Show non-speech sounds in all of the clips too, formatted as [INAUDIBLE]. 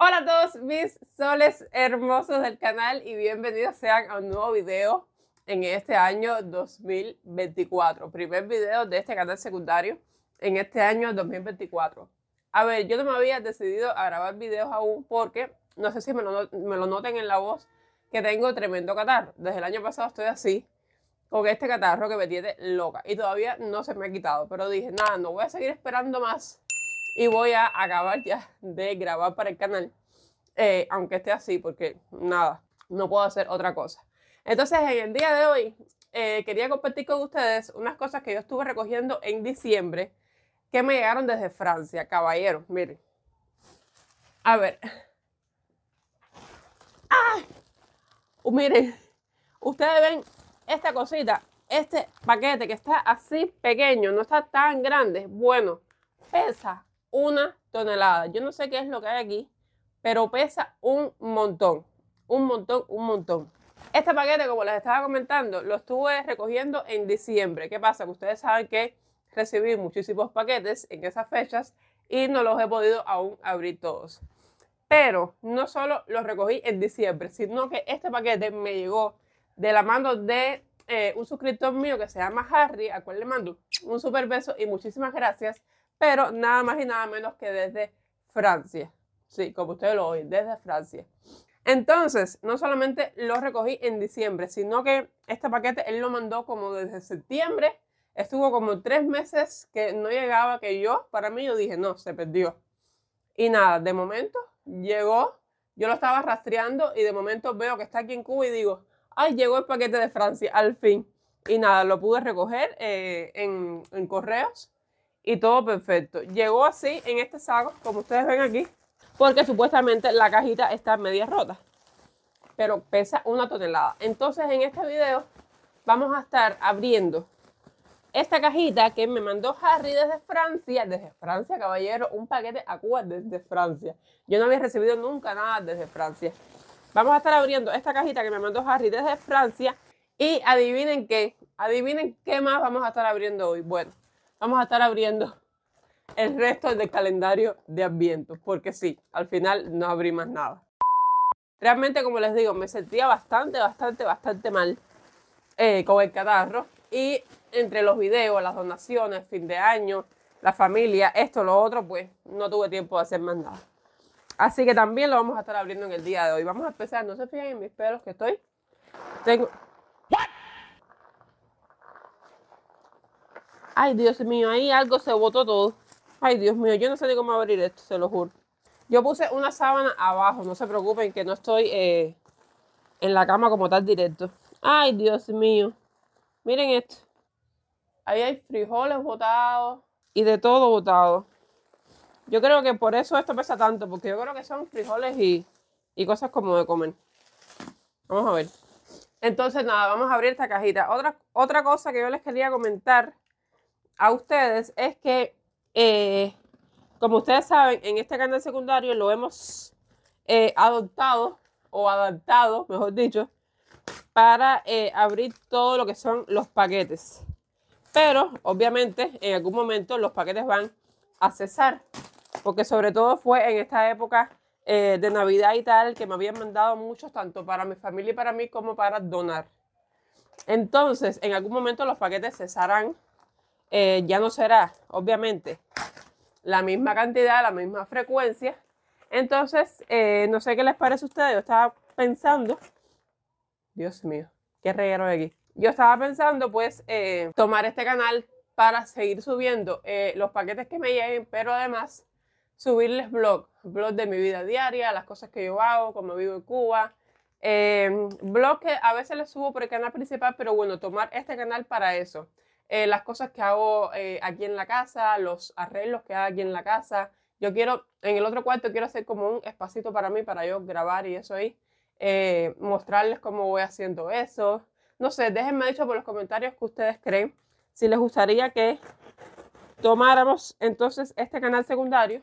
Hola a todos mis soles hermosos del canal y bienvenidos sean a un nuevo video en este año 2024. Primer video de este canal secundario en este año 2024. A ver, yo no me había decidido a grabar videos aún porque no sé si me lo, noten en la voz que tengo tremendo catarro. Desde el año pasado estoy así con este catarro que me tiene loca y todavía no se me ha quitado. Pero dije, nada, no voy a seguir esperando más y voy a acabar ya de grabar para el canal, eh, aunque esté así, porque nada, no puedo hacer otra cosa. Entonces, en el día de hoy, eh, quería compartir con ustedes unas cosas que yo estuve recogiendo en diciembre que me llegaron desde Francia, caballeros, miren. A ver. Uh, miren, ustedes ven esta cosita, este paquete que está así pequeño, no está tan grande. Bueno, pesa una tonelada. Yo no sé qué es lo que hay aquí, pero pesa un montón, un montón, un montón. Este paquete, como les estaba comentando, lo estuve recogiendo en diciembre. ¿Qué pasa? Que ustedes saben que recibí muchísimos paquetes en esas fechas y no los he podido aún abrir todos. Pero no solo los recogí en diciembre, sino que este paquete me llegó de la mano de eh, un suscriptor mío que se llama Harry, a cual le mando un super beso y muchísimas gracias pero nada más y nada menos que desde Francia. Sí, como ustedes lo oyen, desde Francia. Entonces, no solamente lo recogí en diciembre, sino que este paquete él lo mandó como desde septiembre. Estuvo como tres meses que no llegaba, que yo, para mí, yo dije, no, se perdió. Y nada, de momento llegó, yo lo estaba rastreando y de momento veo que está aquí en Cuba y digo, ay, llegó el paquete de Francia, al fin. Y nada, lo pude recoger eh, en, en correos y todo perfecto. Llegó así en este saco, como ustedes ven aquí, porque supuestamente la cajita está media rota, pero pesa una tonelada. Entonces en este video vamos a estar abriendo esta cajita que me mandó Harry desde Francia, desde Francia, caballero, un paquete a Cuba desde Francia. Yo no había recibido nunca nada desde Francia. Vamos a estar abriendo esta cajita que me mandó Harry desde Francia y adivinen qué, adivinen qué más vamos a estar abriendo hoy. Bueno, vamos a estar abriendo el resto del calendario de Adviento, porque sí, al final no abrí más nada. Realmente, como les digo, me sentía bastante, bastante, bastante mal eh, con el catarro. Y entre los videos, las donaciones, fin de año, la familia, esto, lo otro, pues no tuve tiempo de hacer más nada. Así que también lo vamos a estar abriendo en el día de hoy. Vamos a empezar, no se fijen en mis pelos que estoy. Tengo, Ay, Dios mío, ahí algo se botó todo. Ay, Dios mío, yo no sé ni cómo abrir esto, se lo juro. Yo puse una sábana abajo, no se preocupen que no estoy eh, en la cama como tal directo. Ay, Dios mío. Miren esto. Ahí hay frijoles botados y de todo botado. Yo creo que por eso esto pesa tanto, porque yo creo que son frijoles y, cosas como de comer. Vamos a ver. Entonces, nada, vamos a abrir esta cajita. Otra, otra cosa que yo les quería comentar a ustedes es que, eh, como ustedes saben, en este canal secundario lo hemos eh, adoptado o adaptado, mejor dicho, para eh, abrir todo lo que son los paquetes. Pero obviamente en algún momento los paquetes van a cesar, porque sobre todo fue en esta época de Navidad y tal que me habían mandado muchos, tanto para mi familia y para mí como para donar. Entonces, en algún momento los paquetes cesarán eh, ya no será, obviamente, la misma cantidad, la misma frecuencia. Entonces, eh, no sé qué les parece a ustedes. Yo estaba pensando, Dios mío, qué reguero de aquí. Yo estaba pensando, pues, eh, tomar este canal para seguir subiendo los paquetes que me lleguen, pero además subirles blog, blog de mi vida diaria, las cosas que yo hago, cómo vivo en Cuba, eh, blog que a veces les subo por el canal principal, pero bueno, tomar este canal para eso. Eh, las cosas que hago eh, aquí en la casa, los arreglos que hago aquí en la casa. Yo quiero, en el otro cuarto quiero hacer como un espacito para mí, para yo grabar y eso ahí, eh, mostrarles cómo voy haciendo eso. No sé, déjenme dicho por los comentarios que ustedes creen, si les gustaría que tomáramos entonces este canal secundario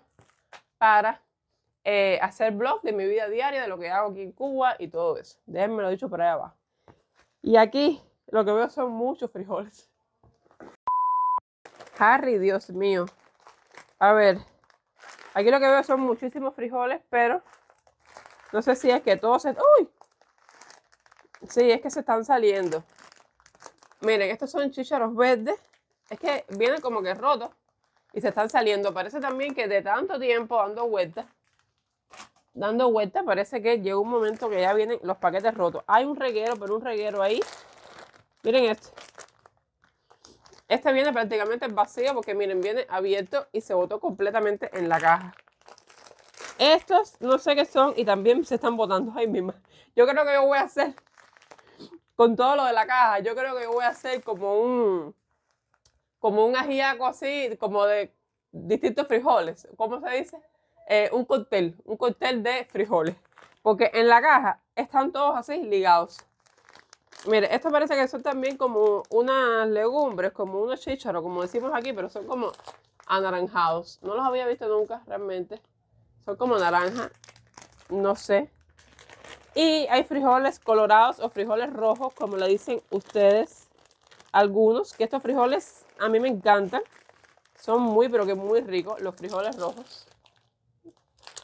para hacer vlog de mi vida diaria, de lo que hago aquí en Cuba y todo eso. Déjenme lo dicho por ahí abajo. Y aquí lo que veo son muchos frijoles. Harry, Dios mío. A ver, aquí lo que veo son muchísimos frijoles, pero no sé si es que todos se... ¡Uy! Sí, es que se están saliendo. Miren, estos son chícharos verdes. Es que vienen como que rotos y se están saliendo. Parece también que de tanto tiempo dando vueltas, dando vueltas, parece que llegó un momento que ya vienen los paquetes rotos. Hay un reguero, pero un reguero ahí. Miren esto. Este viene prácticamente vacío porque miren, viene abierto y se botó completamente en la caja. Estos no sé qué son y también se están botando ahí mismo. Yo creo que yo voy a hacer con todo lo de la caja. Yo creo que yo voy a hacer como un como un ajiaco así, como de distintos frijoles. ¿Cómo se dice? Eh, un cóctel, un cóctel de frijoles. Porque en la caja están todos así ligados. Mire, esto parece que son también como unas legumbres, como unos chícharos, como decimos aquí, pero son como anaranjados. No los había visto nunca, realmente. Son como naranja, no sé. Y hay frijoles colorados o frijoles rojos, como le dicen ustedes algunos, que estos frijoles a mí me encantan. Son muy, pero que muy ricos, los frijoles rojos.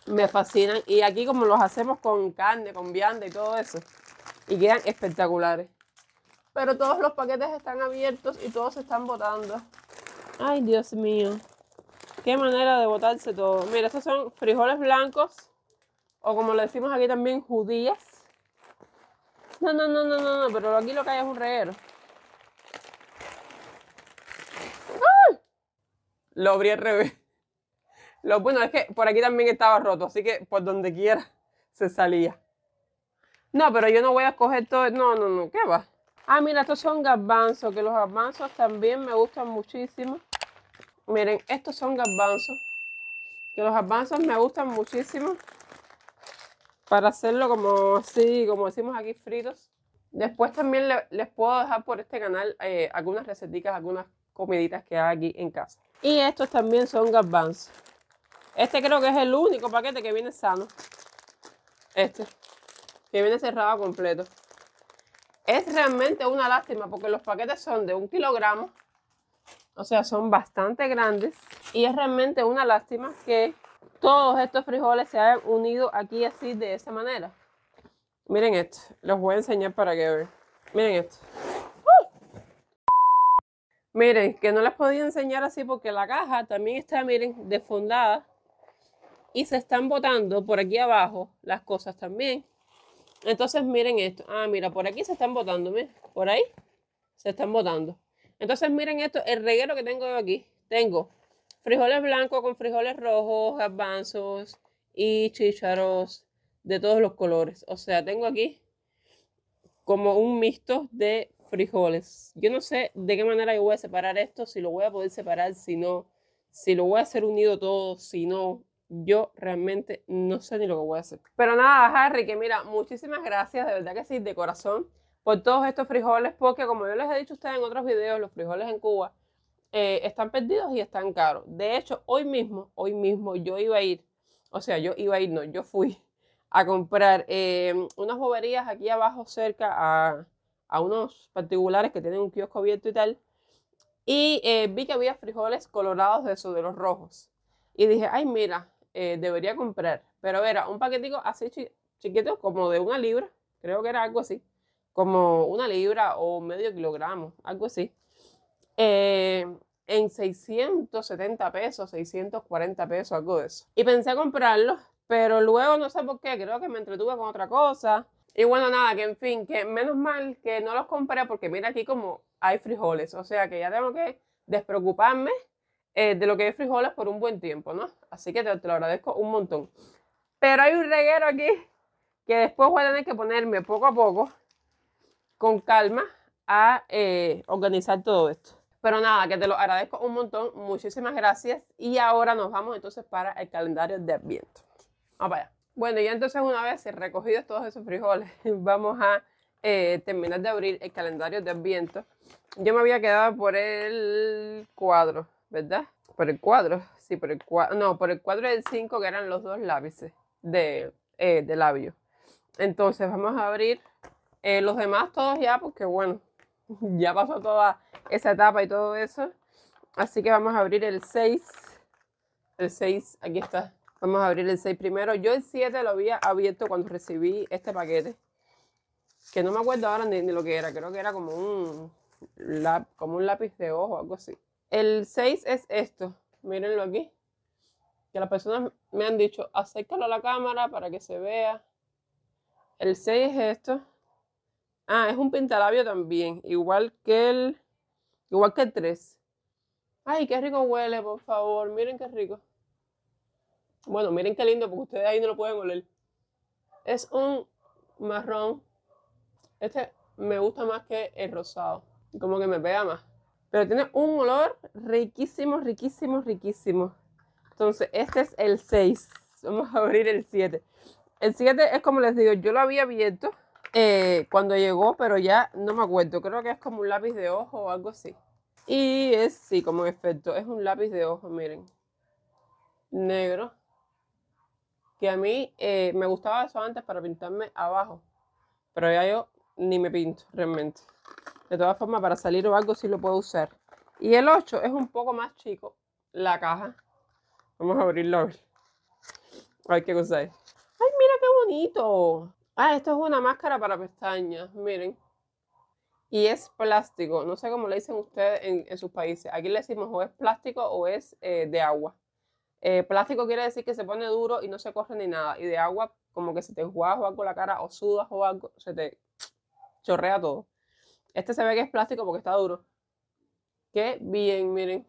Me fascinan. Y aquí como los hacemos con carne, con viande y todo eso, y quedan espectaculares. Pero todos los paquetes están abiertos y todos se están botando. Ay, Dios mío. Qué manera de botarse todo. Mira, estos son frijoles blancos. O como le decimos aquí también, judías. No, no, no, no, no, no. Pero aquí lo que hay es un reguero. Lo abrí al revés. Lo bueno es que por aquí también estaba roto. Así que por donde quiera se salía. No, pero yo no voy a coger todo. No, no, no, ¿qué va? Ah, mira, estos son garbanzos, que los garbanzos también me gustan muchísimo. Miren, estos son garbanzos. Que los garbanzos me gustan muchísimo. Para hacerlo como así, como decimos aquí, fritos. Después también les puedo dejar por este canal eh, algunas recetitas, algunas comiditas que hay aquí en casa. Y estos también son garbanzos. Este creo que es el único paquete que viene sano. Este que viene cerrado completo. Es realmente una lástima porque los paquetes son de un kilogramo, o sea, son bastante grandes y es realmente una lástima que todos estos frijoles se hayan unido aquí así de esa manera. Miren esto, los voy a enseñar para que vean. Miren esto. ¡Uh! Miren, que no les podía enseñar así porque la caja también está, miren, desfondada. Y se están botando por aquí abajo las cosas también. Entonces miren esto. Ah, mira, por aquí se están botando, miren. Por ahí se están botando. Entonces miren esto, el reguero que tengo aquí. Tengo frijoles blancos con frijoles rojos, garbanzos y chícharos de todos los colores. O sea, tengo aquí como un mixto de frijoles. Yo no sé de qué manera yo voy a separar esto, si lo voy a poder separar, si no, si lo voy a hacer unido todo, si no yo realmente no sé ni lo que voy a hacer. Pero nada, Harry, que mira, muchísimas gracias, de verdad que sí, de corazón, por todos estos frijoles, porque como yo les he dicho a ustedes en otros videos, los frijoles en Cuba eh, están perdidos y están caros. De hecho, hoy mismo, hoy mismo yo iba a ir, o sea, yo iba a ir, no, yo fui a comprar eh, unas boberías aquí abajo cerca a, unos particulares que tienen un kiosco abierto y tal. Y eh, vi que había frijoles colorados de esos, de los rojos. Y dije, ay, mira, eh, debería comprar. Pero era un paquetico así chiquito, como de una libra, creo que era algo así, como una libra o medio kilogramo, algo así, eh, en 670 pesos, 640 pesos, algo de eso. Y pensé comprarlos pero luego no sé por qué, creo que me entretuve con otra cosa. Y bueno, nada, que en fin, que menos mal que no los compré porque mira aquí como hay frijoles, o sea que ya tengo que despreocuparme eh, de lo que es frijoles por un buen tiempo, ¿no? Así que te, lo agradezco un montón. Pero hay un reguero aquí que después voy a tener que ponerme poco a poco, con calma, a eh, organizar todo esto. Pero nada, que te lo agradezco un montón, muchísimas gracias. Y ahora nos vamos entonces para el calendario de Adviento. Vamos para Bueno, y entonces una vez recogidos todos esos frijoles, [LAUGHS] vamos a eh, terminar de abrir el calendario de Adviento. Yo me había quedado por el cuadro ¿verdad? Por el cuadro, sí, por el cuadro, no, por el cuadro del 5 que eran los dos lápices de, eh, labio. Entonces vamos a abrir eh, los demás todos ya, porque bueno, [LAUGHS] ya pasó toda esa etapa y todo eso. Así que vamos a abrir el 6. El 6, aquí está. Vamos a abrir el 6 primero. Yo el 7 lo había abierto cuando recibí este paquete. Que no me acuerdo ahora ni, lo que era. Creo que era como un, como un lápiz de ojo, o algo así. El 6 es esto, mírenlo aquí. Que las personas me han dicho, acércalo a la cámara para que se vea. El 6 es esto. Ah, es un pintalabio también, igual que el igual que el 3. Ay, qué rico huele, por favor, miren qué rico. Bueno, miren qué lindo porque ustedes ahí no lo pueden oler. Es un marrón. Este me gusta más que el rosado, como que me pega más. Pero tiene un olor riquísimo, riquísimo, riquísimo. Entonces, este es el 6. Vamos a abrir el 7. El 7 es como les digo, yo lo había abierto eh, cuando llegó, pero ya no me acuerdo. Creo que es como un lápiz de ojo o algo así. Y es, sí, como efecto, es un lápiz de ojo, miren. Negro. Que a mí eh, me gustaba eso antes para pintarme abajo. Pero ya yo ni me pinto realmente. De todas formas, para salir o algo sí lo puedo usar. Y el 8 es un poco más chico la caja. Vamos a abrirlo a qué cosa es. ¡Ay, mira qué bonito! Ah, esto es una máscara para pestañas, miren. Y es plástico. No sé cómo le dicen ustedes en, sus países. Aquí le decimos o es plástico o es eh, de agua. Eh, plástico quiere decir que se pone duro y no se corre ni nada. Y de agua, como que se te juega o algo la cara o sudas o algo, se te chorrea todo. Este se ve que es plástico porque está duro. Qué bien, miren.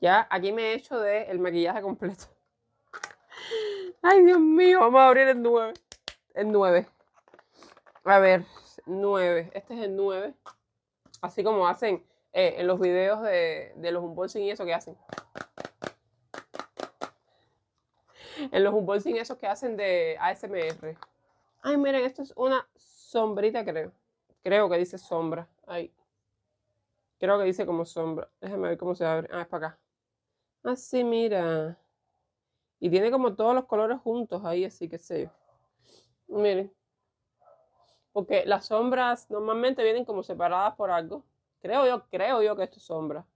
Ya, aquí me he hecho del el maquillaje completo. [LAUGHS] Ay, Dios mío, vamos a abrir el 9. El 9. A ver, 9. Este es el 9. Así como hacen eh, en los videos de, de los unboxing y eso que hacen. En los unboxing esos que hacen de ASMR. Ay, miren, esto es una sombrita, creo. Creo que dice sombra. Ahí. Creo que dice como sombra. Déjame ver cómo se abre. Ah, es para acá. Así, ah, mira. Y tiene como todos los colores juntos ahí, así que sé Miren. Porque las sombras normalmente vienen como separadas por algo. Creo yo, creo yo que esto es sombra.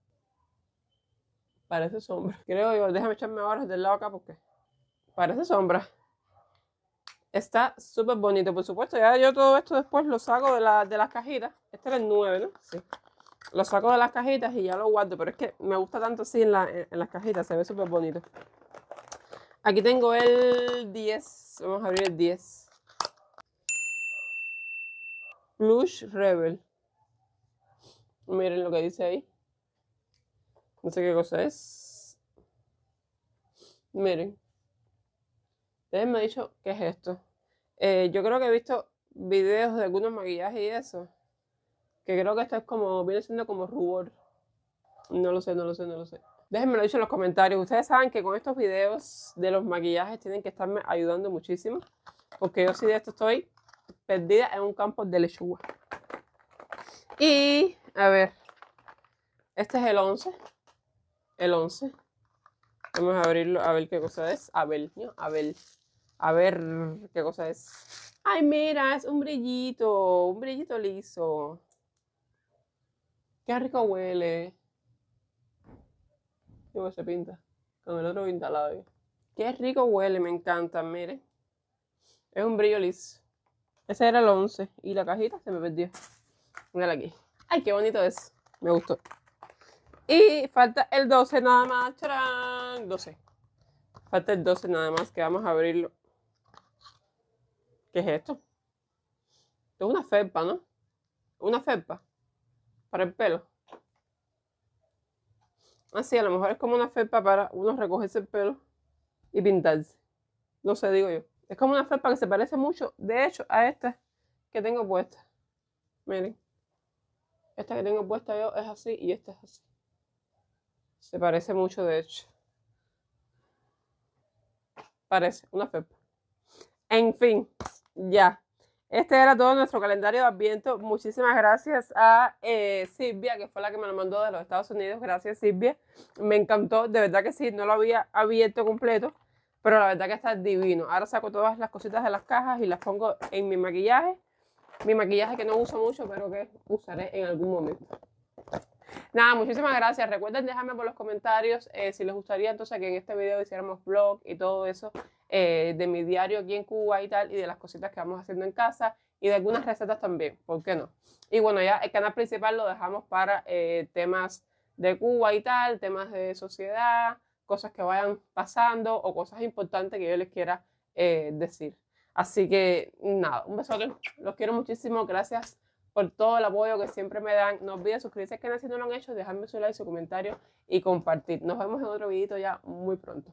Parece sombra. [LAUGHS] Creo yo. Déjame echarme ahora del lado acá porque parece sombra. Está súper bonito, por supuesto. Ya yo todo esto después lo saco de, las cajitas. Este era el 9, ¿no? Sí. Lo saco de las cajitas y ya lo guardo. Pero es que me gusta tanto así en, en las cajitas. Se ve súper bonito. Aquí tengo el 10. Vamos a abrir el 10. Plush Rebel. Miren lo que dice ahí. No sé qué cosa es. Miren. Déjenme me ha dicho, ¿qué es esto? Eh, yo creo que he visto videos de algunos maquillajes y eso. Que creo que esto es como, viene siendo como rubor. No lo sé, no lo sé, no lo sé. Déjenmelo dicho en los comentarios. Ustedes saben que con estos videos de los maquillajes tienen que estarme ayudando muchísimo. Porque yo sí de esto estoy perdida en un campo de lechuga. Y, a ver, este es el 11. El 11. Vamos a abrirlo a ver qué cosa es. A ver, a ver a ver qué cosa es. Ay, mira, es un brillito, un brillito liso. Qué rico huele. ¿Cómo se pinta. Con el otro lado. Qué rico huele, me encanta, miren. Es un brillo liso. Ese era el 11 y la cajita se me perdió. Mírala aquí. Ay, qué bonito es. Me gustó. Y falta el 12 nada más. ¡Tarán! 12. Falta el 12 nada más que vamos a abrirlo ¿Qué es esto? es una felpa, ¿no? Una felpa para el pelo. Así, ah, a lo mejor es como una felpa para uno recogerse el pelo y pintarse. No sé, digo yo. Es como una felpa que se parece mucho, de hecho, a esta que tengo puesta. Miren. Esta que tengo puesta yo es así y esta es así. Se parece mucho, de hecho. Parece una felpa. En fin. Ya. Este era todo nuestro calendario de Adviento. Muchísimas gracias a eh, Silvia, que fue la que me lo mandó de los Estados Unidos. Gracias, Silvia. Me encantó. De verdad que sí, no lo había abierto completo, pero la verdad que está divino. Ahora saco todas las cositas de las cajas y las pongo en mi maquillaje. Mi maquillaje que no uso mucho, pero que usaré en algún momento. Nada, muchísimas gracias. Recuerden dejarme por los comentarios eh, si les gustaría entonces que en este video hiciéramos vlog y todo eso eh, de mi diario aquí en Cuba y tal, y de las cositas que vamos haciendo en casa y de algunas recetas también, ¿por qué no? Y bueno, ya el canal principal lo dejamos para eh, temas de Cuba y tal, temas de sociedad, cosas que vayan pasando o cosas importantes que yo les quiera decir. Así que nada, un besote, los quiero muchísimo, gracias por todo el apoyo que siempre me dan. No olviden suscribirse al canal si no lo han hecho, dejarme su like, su comentario y compartir. Nos vemos en otro videito ya muy pronto.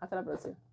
Hasta la próxima.